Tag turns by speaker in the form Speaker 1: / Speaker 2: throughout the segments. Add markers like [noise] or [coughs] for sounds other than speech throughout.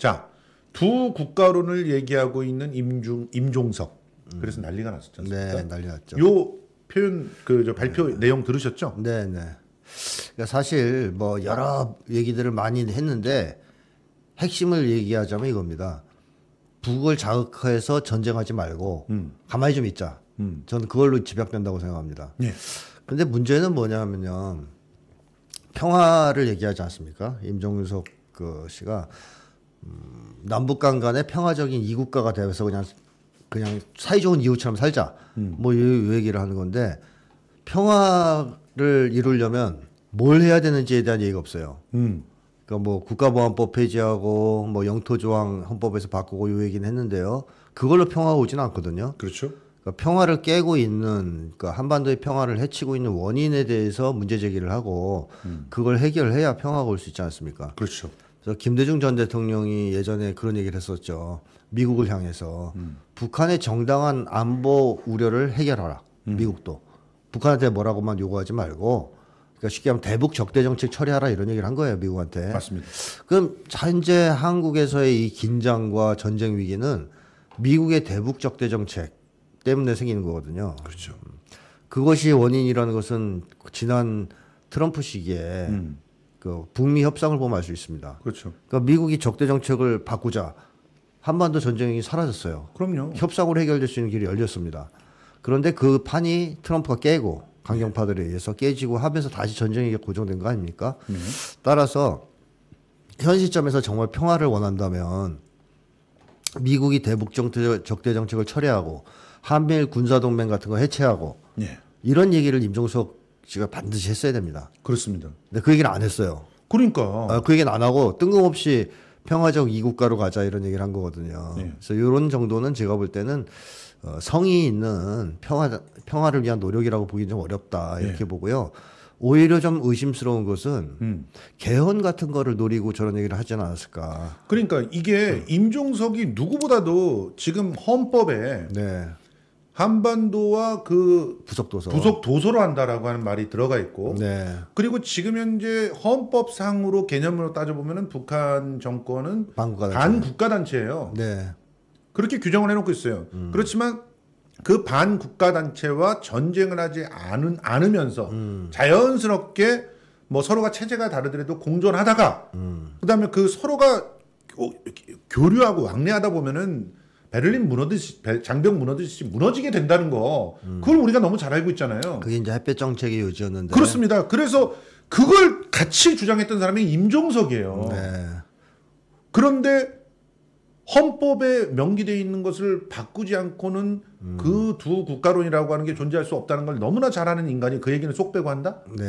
Speaker 1: 자, 두 국가론을 얘기하고 있는 임중 임종석. 그래서 난리가 났었죠. 네, 난리 났죠. 요 표현 그저 발표 네. 내용 들으셨죠? 네, 네.
Speaker 2: 그러니까 사실 뭐 여러 얘기들을 많이 했는데 핵심을 얘기하자면 이겁니다. 북을 자극해서 전쟁하지 말고 음. 가만히 좀 있자. 음. 저는 그걸로 집약된다고 생각합니다. 네. 근데 문제는 뭐냐면요. 평화를 얘기하지 않습니까? 임종석 그 씨가 음, 남북 간 간의 평화적인 이국가가 되어서 그냥 그냥 사이좋은 이웃처럼 살자. 음. 뭐, 이 얘기를 하는 건데, 평화를 이루려면 뭘 해야 되는지에 대한 얘기가 없어요. 음. 그니까 뭐, 국가보안법 폐지하고, 뭐, 영토조항 헌법에서 바꾸고 요 얘기는 했는데요. 그걸로 평화가 오지는 않거든요. 그렇죠. 그러니까 평화를 깨고 있는, 그러니까 한반도의 평화를 해치고 있는 원인에 대해서 문제 제기를 하고, 음. 그걸 해결해야 평화가 올 수 있지 않습니까? 그렇죠. 그래서 김대중 전 대통령이 예전에 그런 얘기를 했었죠. 미국을 향해서 음. 북한의 정당한 안보 우려를 해결하라. 음. 미국도 북한한테 뭐라고만 요구하지 말고 그러니까 쉽게 하면 대북 적대 정책 처리하라 이런 얘기를 한 거예요 미국한테. 맞습니다. 그럼 현재 한국에서의 이 긴장과 전쟁 위기는 미국의 대북 적대 정책 때문에 생기는 거거든요. 그렇죠. 그것이 원인이라는 것은 지난 트럼프 시기에 음. 그 북미 협상을 보면 알 수 있습니다. 그렇죠. 그러니까 미국이 적대 정책을 바꾸자 한반도 전쟁이 사라졌어요. 그럼요. 협상으로 해결될 수 있는 길이 열렸습니다. 그런데 그 판이 트럼프가 깨고 강경파들에 의해서 깨지고 하면서 다시 전쟁이 고정된 거 아닙니까? 네. 따라서 현 시점에서 정말 평화를 원한다면 미국이 대북 적대 정책을 철회하고 한미일 군사 동맹 같은 거 해체하고 네. 이런 얘기를 임종석 조치가 반드시 했어야 됩니다. 그렇습니다. 근데 그 얘기는 안 했어요. 그러니까. 아, 그 얘기는 안 하고 뜬금없이 평화적 이국가로 가자 이런 얘기를 한 거거든요. 네. 그래서 이런 정도는 제가 볼 때는 어, 성이 있는 평화 평화를 위한 노력이라고 보기 좀 어렵다 이렇게 네. 보고요. 오히려 좀 의심스러운 것은 음. 개헌 같은 거를 노리고 저런 얘기를 하지 않았을까. 그러니까
Speaker 1: 이게 네. 임종석이 누구보다도 지금 헌법에 네. 한반도와 그 부속 도서 부속 도서로 한다라고 하는 말이 들어가 있고 네. 그리고 지금 현재 헌법상으로 개념으로 따져보면은 북한 정권은 반국가단체. 반국가단체예요. 네. 그렇게 규정을 해놓고 있어요. 음. 그렇지만 그 반국가단체와 전쟁을 하지 않은, 않으면서 음. 자연스럽게 뭐 서로가 체제가 다르더라도 공존하다가 음. 그다음에 그 서로가 교류하고 왕래하다 보면은 베를린 무너듯이 장벽 무너듯이 무너지게 된다는 거 그걸 우리가 너무 잘 알고 있잖아요. 그게 이제 햇볕 정책의 요지였는데 그렇습니다. 그래서 그걸 같이 주장했던 사람이 임종석이에요. 네. 그런데 헌법에 명기되어 있는 것을 바꾸지 않고는 음. 그두 국가론이라고 하는 게 존재할 수 없다는 걸 너무나 잘 아는 인간이 그 얘기는 쏙 빼고 한다?
Speaker 2: 네.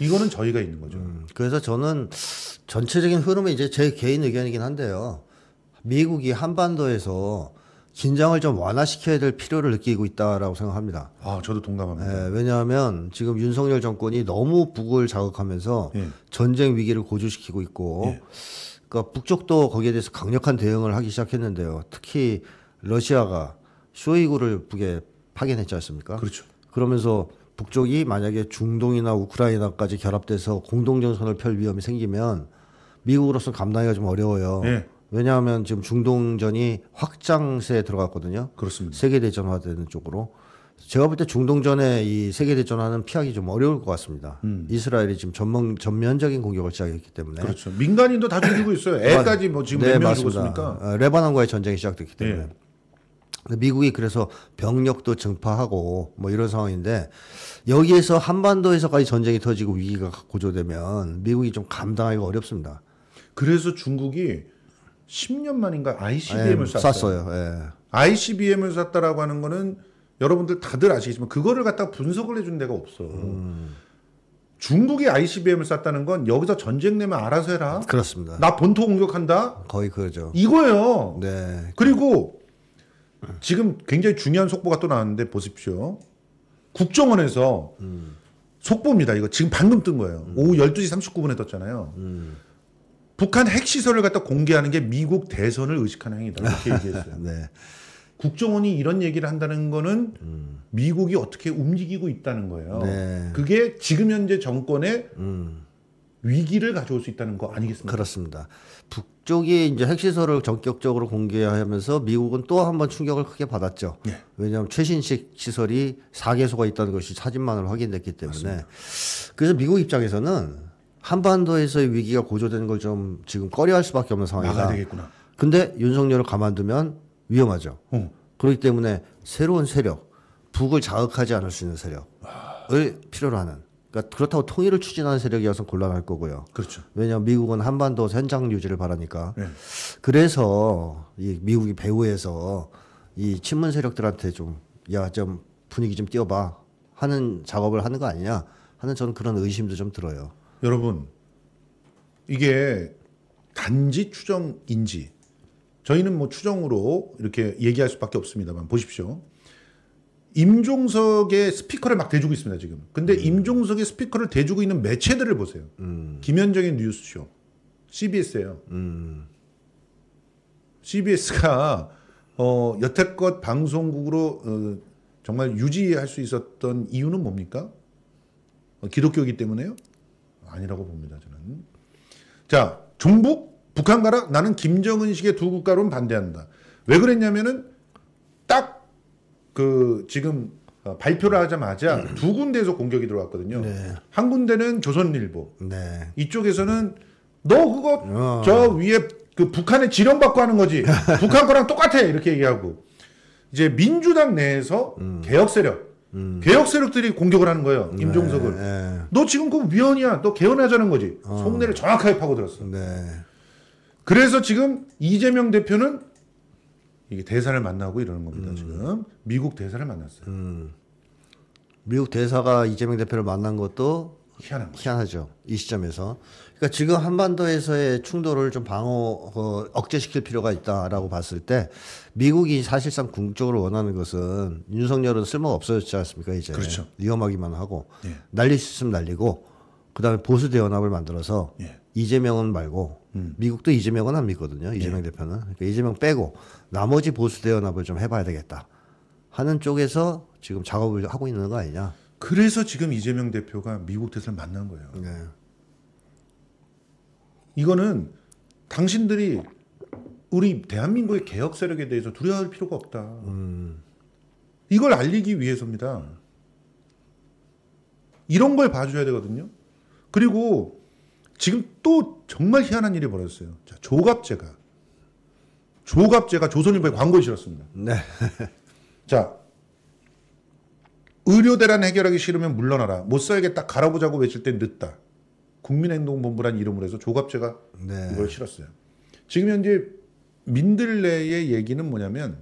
Speaker 2: 이거는 저희가 있는 거죠. 음. 그래서 저는 전체적인 흐름에 이제 제 개인 의견이긴 한데요. 미국이 한반도에서 긴장을 좀 완화시켜야 될 필요를 느끼고 있다라고 생각합니다. 아, 저도 동감합니다. 예, 왜냐하면 지금 윤석열 정권이 너무 북을 자극하면서 예. 전쟁 위기를 고조시키고 있고, 예. 그러니까 북쪽도 거기에 대해서 강력한 대응을 하기 시작했는데요. 특히 러시아가 쇼이구를 북에 파견했지 않습니까? 그렇죠. 그러면서 북쪽이 만약에 중동이나 우크라이나까지 결합돼서 공동 전선을 펼 위험이 생기면 미국으로서 감당하기가 좀 어려워요. 예. 왜냐하면 지금 중동전이 확장세에 들어갔거든요. 그렇습니다. 세계대전화되는 쪽으로. 제가 볼 때 중동전에 이 세계대전화는 피하기 좀 어려울 것 같습니다. 음. 이스라엘이 지금 전면, 전면적인 공격을 시작했기 때문에. 그렇죠. 민간인도 다 죽이고 있어요. [coughs] 애까지 뭐 지금 네, 몇명 죽었습니까? 아, 레바논과의 전쟁이 시작됐기 예. 때문에. 네. 미국이 그래서 병력도 증파하고 뭐 이런 상황인데 여기에서 한반도에서까지 전쟁이
Speaker 1: 터지고 위기가 고조되면 미국이 좀 감당하기가 어렵습니다. 그래서 중국이 10년 만인가 ICBM을 예, 쐈어요.
Speaker 2: 쐈어요.
Speaker 1: ICBM을 예. 쐈다라고 하는 거는 여러분들 다들 아시겠지만 그거를 갖다 가 분석을 해준 데가 없어. 음. 중국이 ICBM을 쐈다는 건 여기서 전쟁 내면 알아서 해라. 그렇습니다. 나 본토 공격한다.
Speaker 2: 거의 그죠.
Speaker 1: 이거예요. 네. 그리고 지금 굉장히 중요한 속보가 또 나왔는데 보십시오. 국정원에서 음. 속보입니다. 이거 지금 방금 뜬 거예요. 음. 오후 12시 39분에 떴잖아요. 음. 북한 핵시설을 갖다 공개하는 게 미국 대선을 의식하는 행위다. 이렇게 [laughs] 얘기했어요. 네. 국정원이 이런 얘기를 한다는 거는 음. 미국이 어떻게 움직이고 있다는 거예요. 네. 그게 지금 현재 정권의 음. 위기를 가져올 수 있다는 거 아니겠습니까? 그렇습니다. 북쪽이
Speaker 2: 이제 핵시설을 전격적으로 공개하면서 미국은 또 한 번 충격을 크게 받았죠. 네. 왜냐하면 최신식 시설이 4개소가 있다는 것이 사진만으로 확인됐기 때문에. 맞습니다. 그래서 미국 입장에서는 한반도에서의 위기가 고조되는 걸 좀 지금 꺼려할 수밖에 없는 상황이다. 나가야 되겠구나. 근데 윤석열을 가만두면 위험하죠. 어. 그렇기 때문에 새로운 세력, 북을 자극하지 않을 수 있는 세력을 와. 필요로 하는. 그러니까 그렇다고 통일을 추진하는 세력이어서 곤란할 거고요. 그렇죠. 왜냐하면 미국은 한반도 현장 유지를 바라니까. 네. 그래서 이 미국이 배후에서 이 친문 세력들한테 좀 야 좀 분위기 좀 띄워봐 하는 작업을 하는 거 아니냐 하는 저는 그런
Speaker 1: 의심도 좀 들어요. 여러분, 이게 단지 추정인지, 저희는 뭐 추정으로 이렇게 얘기할 수밖에 없습니다만, 보십시오. 임종석의 스피커를 막 대주고 있습니다, 지금. 근데 음. 임종석의 스피커를 대주고 있는 매체들을 보세요. 음. 김현정의 뉴스쇼. CBS예요. 음. CBS가 어, 여태껏 방송국으로 어, 정말 유지할 수 있었던 이유는 뭡니까? 어, 기독교이기 때문에요? 아니라고 봅니다. 저는. 자, 중북, 북한 가라. 나는 김정은식의 두 국가론 반대한다. 왜 그랬냐면은 딱 그 지금 어, 발표를 하자마자 두 군데에서 공격이 들어왔거든요. 네. 한 군데는 조선일보. 네. 이쪽에서는 너 그거 어. 저 위에 그 북한에 지령 받고 하는 거지. [laughs] 북한 거랑 똑같아 이렇게 얘기하고 이제 민주당 내에서 음. 개혁 세력 음. 개혁 세력들이 공격을 하는 거예요. 네, 임종석을. 네. 너 지금 그 위헌이야. 너 개헌하자는 거지. 어. 속내를 정확하게 파고들었어. 네. 그래서 지금 이재명 대표는 이게 대사를 만나고 이러는 겁니다. 음. 지금 미국 대사를 만났어요. 음. 미국 대사가 이재명 대표를 만난 것도 희한한
Speaker 2: 희한하죠. 이 시점에서 그러니까 지금 한반도에서의 충돌을 좀 방어 어, 억제시킬 필요가 있다라고 봤을 때 미국이 사실상 궁극적으로 원하는 것은 윤석열은 쓸모 가 없어졌지 않습니까 이제 그렇죠. 위험하기만 하고 예. 날릴 수 있으면 날리고 그다음에 보수 대연합을 만들어서 예. 이재명은 말고 음. 미국도 이재명은 안 믿거든요 예. 이재명 예. 대표는 그러니까 이재명 빼고 나머지 보수 대연합을 좀 해봐야 되겠다 하는
Speaker 1: 쪽에서 지금 작업을 하고 있는 거 아니냐. 그래서 지금 이재명 대표가 미국 대사를 만난 거예요. 네. 이거는 당신들이 우리 대한민국의 개혁 세력에 대해서 두려워할 필요가 없다. 음. 이걸 알리기 위해서입니다. 이런 걸 봐줘야 되거든요. 그리고 지금 또 정말 희한한 일이 벌어졌어요. 자, 조갑제가 조갑제가 조선일보에 광고를 실었습니다. 네. [laughs] 자, 의료 대란 해결하기 싫으면 물러나라. 못 살겠다. 갈아보자고 외칠 때 늦다. 국민행동본부란 이름으로 해서 조갑제가 네. 이걸 실었어요. 지금 현재 민들레의 얘기는 뭐냐면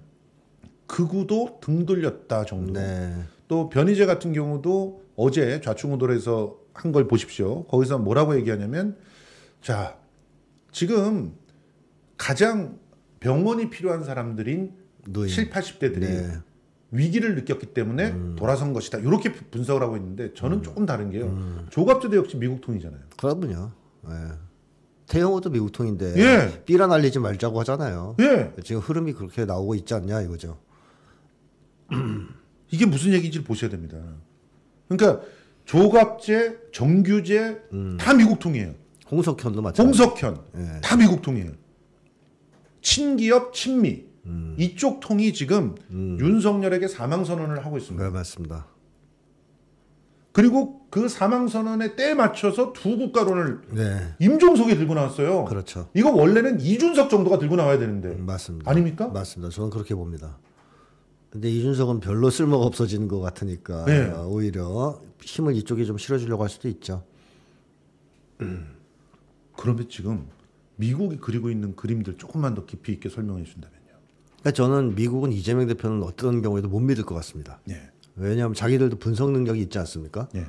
Speaker 1: 극우도 등 돌렸다 정도. 네. 또 변희재 같은 경우도 어제 좌충우돌에서 한 걸 보십시오. 거기서 뭐라고 얘기하냐면 자 지금 가장 병원이 필요한 사람들인 7, 80대들이 네. 위기를 느꼈기 때문에 음. 돌아선 것이다. 이렇게 분석을 하고 있는데 저는 음. 조금 다른 게요. 음. 조갑제도 역시 미국 통이잖아요. 그렇군요 예. 태영호도 미국 통인데 예. 삐라 날리지 말자고 하잖아요. 예. 지금 흐름이 그렇게 나오고 있지 않냐 이거죠. [clears throat] 이게 무슨 얘기인지 보셔야 됩니다. 그러니까 조갑제, 정규제 음. 다 미국 통이에요. 홍석현도 마찬가지. 홍석현 예. 다 미국 통이에요. 친기업, 친미. 음. 이쪽 통이 지금 음. 윤석열에게 사망 선언을 하고 있습니다. 네, 맞습니다. 그리고 그 사망 선언에 때 맞춰서 두 국가론을 네. 임종석이 들고 나왔어요.
Speaker 2: 그렇죠. 이거
Speaker 1: 원래는 이준석 정도가 들고 나와야 되는데. 음, 맞습니다. 아닙니까? 맞습니다. 저는 그렇게 봅니다. 근데 이준석은
Speaker 2: 별로 쓸모가 없어지는 것 같으니까 네. 오히려 힘을 이쪽에 좀 실어주려고 할 수도 있죠. 그러면 지금 미국이 그리고 있는 그림들 조금만 더 깊이 있게 설명해 준다면 그러니까 저는 미국은 이재명 대표는 어떤 경우에도 못 믿을 것 같습니다. 예. 왜냐하면 자기들도 분석 능력이 있지 않습니까? 예.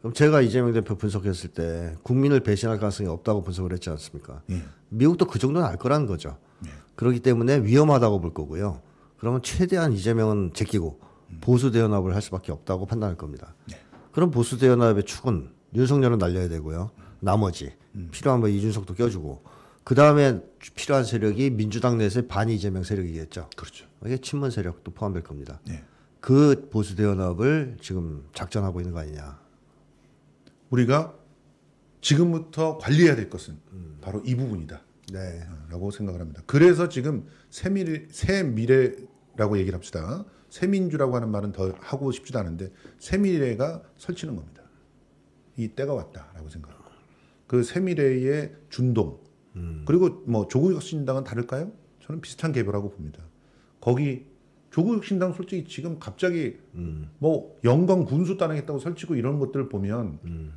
Speaker 2: 그럼 제가 이재명 대표 분석했을 때 국민을 배신할 가능성이 없다고 분석을 했지 않습니까? 예. 미국도 그 정도는 알 거라는 거죠. 예. 그렇기 때문에 위험하다고 볼 거고요. 그러면 최대한 이재명은 제끼고 음. 보수 대연합을 할 수밖에 없다고 판단할 겁니다. 예. 그럼 보수 대연합의 축은 윤석열은 날려야 되고요. 나머지 음. 필요하면 이준석도 껴주고 그 다음에 필요한 세력이 민주당 내에서 반 이재명 세력이겠죠. 그렇죠. 이게 친문 세력도 포함될 겁니다. 네.
Speaker 1: 그 보수 대연합을 지금 작전하고 있는 거 아니냐. 우리가 지금부터 관리해야 될 것은 음. 바로 이 부분이다. 네. 라고 생각을 합니다. 그래서 지금 새미래, 새미래라고 얘기를 합시다. 새민주라고 하는 말은 더 하고 싶지도 않은데 새미래가 설치는 겁니다. 이 때가 왔다라고 생각하고 그 새미래의 준동 음. 그리고 뭐 조국혁신당은 다를까요? 저는 비슷한 개별하고 봅니다. 거기 조국혁신당 솔직히 지금 갑자기 음. 뭐 영광 군수 따행했다고 설치고 이런 것들을 보면 음.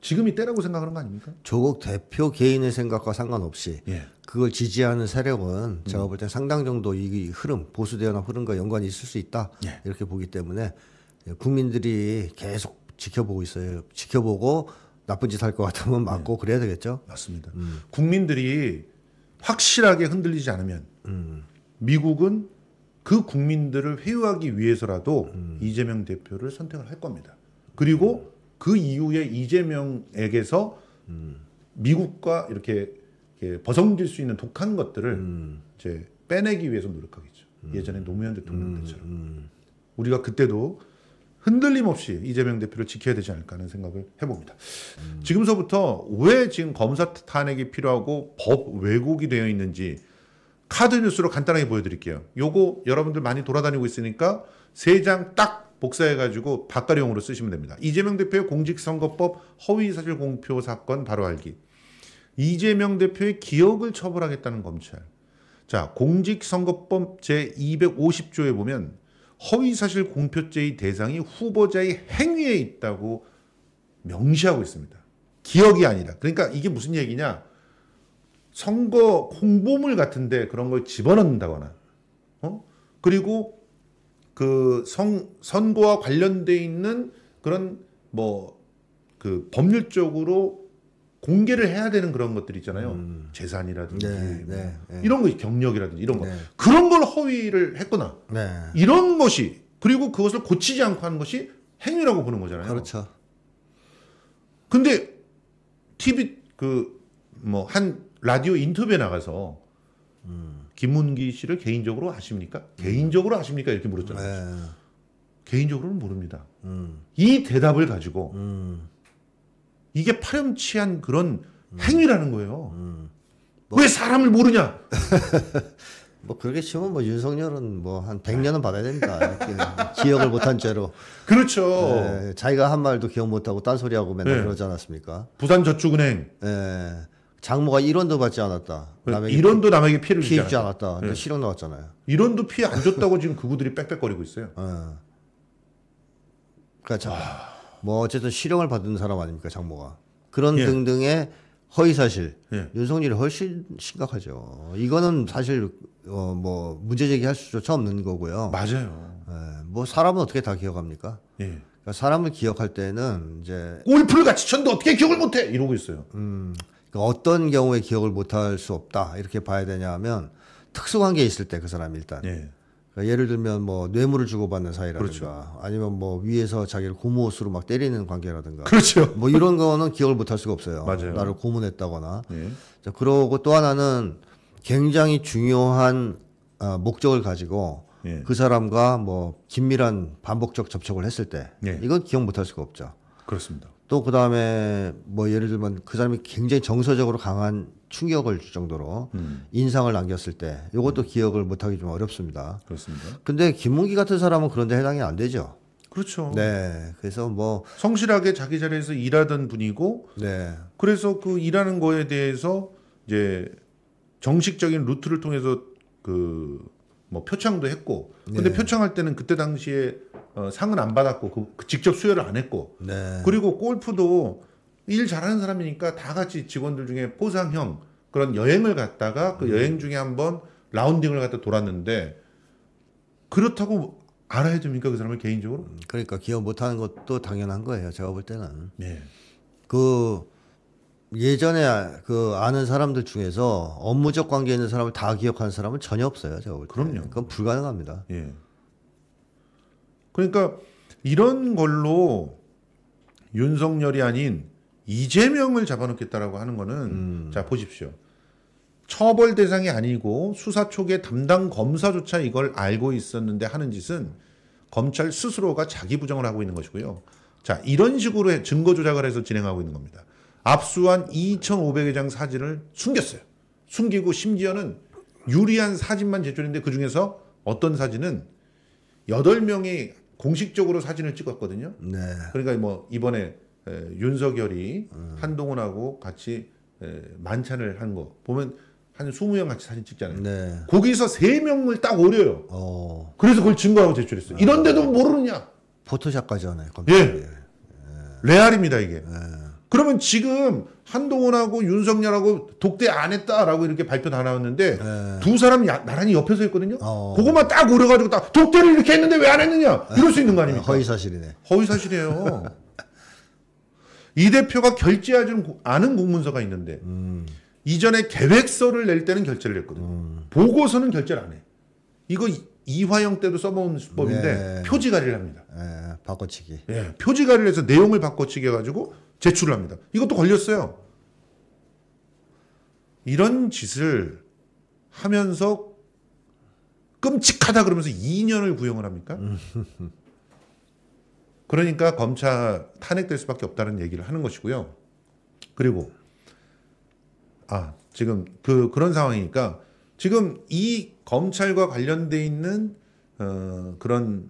Speaker 1: 지금이 때라고 생각하는 거 아닙니까? 조국 대표 개인의 생각과 상관없이 예. 그걸
Speaker 2: 지지하는 세력은 음. 제가 볼 때 상당 정도 이 흐름 보수 대연합 흐름과 연관이 있을 수 있다 예. 이렇게 보기 때문에 국민들이 계속 지켜보고 있어요. 지켜보고
Speaker 1: 나쁜 짓 할 것 같으면 맞고 네. 그래야 되겠죠. 맞습니다. 음. 국민들이 확실하게 흔들리지 않으면 음. 미국은 그 국민들을 회유하기 위해서라도 음. 이재명 대표를 선택을 할 겁니다. 그리고 음. 그 이후에 이재명에게서 음. 미국과 이렇게, 이렇게, 벗어질 수 있는 독한 것들을 음. 이제 빼내기 위해서 노력하겠죠. 예전에 노무현 대통령 때처럼 우리가 그때도 흔들림 없이 이재명 대표를 지켜야 되지 않을까 하는 생각을 해봅니다. 음. 지금서부터 왜 지금 검사 탄핵이 필요하고 법 왜곡이 되어 있는지 카드 뉴스로 간단하게 보여드릴게요. 요거 여러분들 많이 돌아다니고 있으니까 세 장 딱 복사해가지고 박가령으로 쓰시면 됩니다. 이재명 대표의 공직선거법 허위사실 공표 사건 바로 알기. 이재명 대표의 기억을 처벌하겠다는 검찰. 자, 공직선거법 제250조에 보면 허위사실 공표죄의 대상이 후보자의 행위에 있다고 명시하고 있습니다. 기억이 아니다. 그러니까 이게 무슨 얘기냐? 선거 홍보물 같은데 그런 걸 집어넣는다거나, 어? 그리고 그 성, 선거와 관련돼 있는 그런 뭐 그 법률적으로 공개를 해야 되는 그런 것들 있잖아요. 음. 재산이라든지 네, 뭐 네, 네. 이런 거 경력이라든지 이런 거 네. 그런 걸 허위를 했거나 네. 이런 것이 그리고 그것을 고치지 않고 하는 것이 행위라고 보는 거잖아요. 그렇죠. 근데 TV 그 뭐 한 라디오 인터뷰에 나가서 음. 김문기 씨를 개인적으로 아십니까? 음. 개인적으로 아십니까? 이렇게 물었잖아요. 네. 개인적으로는 모릅니다. 음. 이 대답을 가지고 음. 이게 파렴치한 그런 음. 행위라는 거예요. 음. 뭐. 왜 사람을 모르냐?
Speaker 2: [laughs] 뭐 그렇게 치면 뭐 윤석열은 뭐한 100년은 받아야 됩니다. 기억을 못한 죄로. 그렇죠. 네, 자기가 한 말도 기억 못하고 딴소리하고 맨날 네. 그러지
Speaker 1: 않았습니까?
Speaker 2: 부산저축은행. 네, 장모가 1원도 받지 않았다. 남에게 1원도 남에게 피해를 피해 주지 않았다. 않았다. 네. 실형
Speaker 1: 나왔잖아요. 1원도 피해 안 줬다고 지금 그구들이 빽빽거리고 있어요. 네.
Speaker 2: 그러니 와. 뭐 어쨌든 실형을 받은 사람 아닙니까 장모가 그런 예. 등등의 허위 사실 예. 윤석열이 훨씬 심각하죠. 이거는 사실 어, 뭐 문제 제기할 수조차 없는 거고요. 맞아요. 예, 뭐 사람은 어떻게 다 기억합니까? 예. 그니까 사람을 기억할 때는 이제 골프를 같이 쳤는데 어떻게 기억을 못해 이러고 있어요. 음, 그러니까 어떤 경우에 기억을 못할 수 없다 이렇게 봐야 되냐면 특수관계 있을 때 그 사람이 일단. 예. 그러니까 예를 들면 뭐 뇌물을 주고받는 사이라든가 그렇죠. 아니면 뭐 위에서 자기를 고무옷으로 막 때리는 관계라든가 그렇죠. [laughs] 뭐 이런 거는 기억을 못 할 수가 없어요. 맞아요. 나를 고문했다거나. 예. 자, 그러고 또 하나는 굉장히 중요한 어, 목적을 가지고 예. 그 사람과 뭐 긴밀한 반복적 접촉을 했을 때 예. 이건 기억 못 할 수가 없죠. 그렇습니다. 또 그 다음에 뭐 예를 들면 그 사람이 굉장히 정서적으로 강한 충격을 줄 정도로 음. 인상을 남겼을 때 이것도 음. 기억을 못하기 좀 어렵습니다. 그렇습니다. 근데 김문기 같은 사람은 그런데
Speaker 1: 해당이 안 되죠. 그렇죠. 네. 그래서 뭐 성실하게 자기 자리에서 일하던 분이고 네. 그래서 그 일하는 거에 대해서 이제 정식적인 루트를 통해서 그 뭐 표창도 했고 근데 네. 표창할 때는 그때 당시에 어, 상은 안 받았고 그, 그 직접 수혈을 안 했고 네. 그리고 골프도 일 잘하는 사람이니까 다 같이 직원들 중에 포상형 그런 여행을 갔다가 그 음. 여행 중에 한번 라운딩을 갔다 돌았는데 그렇다고 알아야 됩니까 그 사람을 개인적으로? 음, 그러니까 기억 못하는 것도 당연한 거예요. 제가 볼 때는. 네.
Speaker 2: 그 예전에 그 아는 사람들 중에서 업무적 관계에 있는 사람을 다 기억하는 사람은 전혀 없어요. 제가 볼 때. 그럼요. 그건 불가능합니다.
Speaker 1: 예. 그러니까 이런 걸로 윤석열이 아닌 이재명을 잡아놓겠다라고 하는 거는 음. 자 보십시오. 처벌 대상이 아니고 수사 초기에 담당 검사조차 이걸 알고 있었는데 하는 짓은 검찰 스스로가 자기 부정을 하고 있는 것이고요. 자 이런 식으로 증거 조작을 해서 진행하고 있는 겁니다. 압수한 2,500여 장 사진을 숨겼어요. 숨기고 심지어는 유리한 사진만 제출했는데 그 중에서 어떤 사진은 8명이 공식적으로 사진을 찍었거든요. 네. 그러니까 뭐 이번에 에, 윤석열이 음. 한동훈하고 같이 에, 만찬을 한 거 보면 한 20명 같이 사진 찍잖아요. 네. 거기서 3명을 딱 오려요. 어. 그래서 그걸 증거라고 제출했어요. 어. 이런데도 모르느냐? 포토샵까지 하네. 예. 예. 레알입니다, 이게. 예. 그러면 지금 한동훈하고 윤석열하고 독대 안 했다라고 이렇게 발표 다 나왔는데 예. 두 사람 야, 나란히 옆에서 했거든요. 어. 그것만 딱 오려가지고 딱 독대를 이렇게 했는데 왜 안 했느냐? 이럴 예. 수 있는 거 아닙니까? 허위사실이네. 허위사실이에요. 이 대표가 결제하지 않은 공문서가 있는데 음. 이전에 계획서를 낼 때는 결제를 했거든. 음. 보고서는 결제를 안 해. 이거 이화영 때도 써본 수법인데 네. 표지 가리를 합니다.
Speaker 2: 네. 바꿔치기. 예,
Speaker 1: 표지 가리를 해서 내용을 바꿔치기 해가지고 제출을 합니다. 이것도 걸렸어요. 이런 짓을 하면서 끔찍하다 그러면서 2년을 구형을 합니까? [laughs] 그러니까 검찰 탄핵될 수밖에 없다는 얘기를 하는 것이고요. 그리고 아 지금 그 그런 상황이니까 지금 이 검찰과 관련돼 있는 어, 그런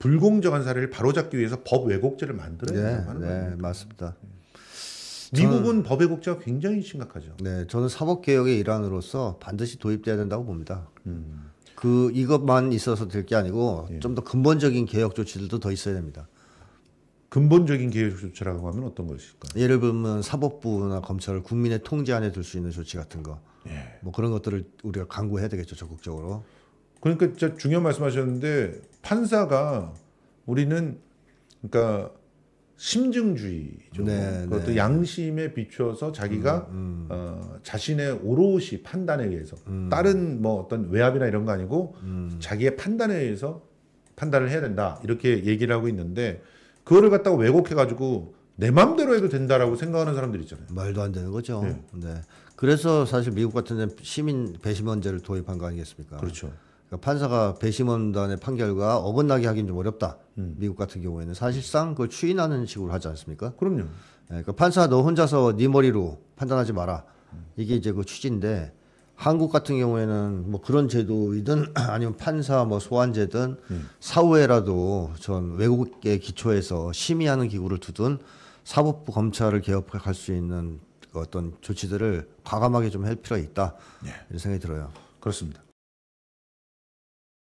Speaker 1: 불공정한 사례를 바로잡기 위해서 법 왜곡죄를 만들어야 된다는 네, 네, 말니다 맞습니다. 음. 미국은 저는, 법왜곡죄가 굉장히 심각하죠. 네, 저는 사법 개혁의 일환으로서
Speaker 2: 반드시 도입돼야 된다고 봅니다. 음. 그 이것만 있어서 될 게 아니고 예. 좀더 근본적인 개혁 조치들도 더 있어야 됩니다. 근본적인 개혁 조치라고 하면 어떤 것일까요? 예를 들면 사법부나 검찰을 국민의 통제 안에 둘 수 있는 조치 같은 거, 예. 뭐 그런
Speaker 1: 것들을 우리가 강구해야 되겠죠 적극적으로. 그러니까 진 중요한 말씀하셨는데 판사가 우리는 그러니까 심증주의죠. 네, 그것도 네, 네. 양심에 비추어서 자기가 음, 음. 어, 자신의 오롯이 판단에 의해서 음. 다른 뭐 어떤 외압이나 이런 거 아니고 음. 자기의 판단에 의해서 판단을 해야 된다 이렇게 얘기를 하고 있는데 그거를 갖다가 왜곡해 가지고 내 마음대로 해도 된다라고 생각하는 사람들 이 있잖아요. 말도 안 되는 거죠. 네. 네. 그래서 사실 미국 같은 데
Speaker 2: 시민 배심원제를 도입한 거 아니겠습니까? 그렇죠. 그러니까 판사가 배심원단의 판결과 어긋나게 하긴 좀 어렵다. 음. 미국 같은 경우에는 사실상 그걸 추인하는 식으로 하지 않습니까? 그럼요. 네, 그러니까 판사 너 혼자서 네 머리로 판단하지 마라. 이게 이제 그 취지인데 한국 같은 경우에는 뭐 그런 제도이든 [clears throat] 아니면 판사 뭐 소환제든 음. 사후에라도 전 외국의 기초에서 심의하는 기구를 두든 사법부 검찰을 개혁할 수 있는 어떤 조치들을 과감하게 좀 할 필요가 있다 네. 이런 생각이 들어요. 그렇습니다.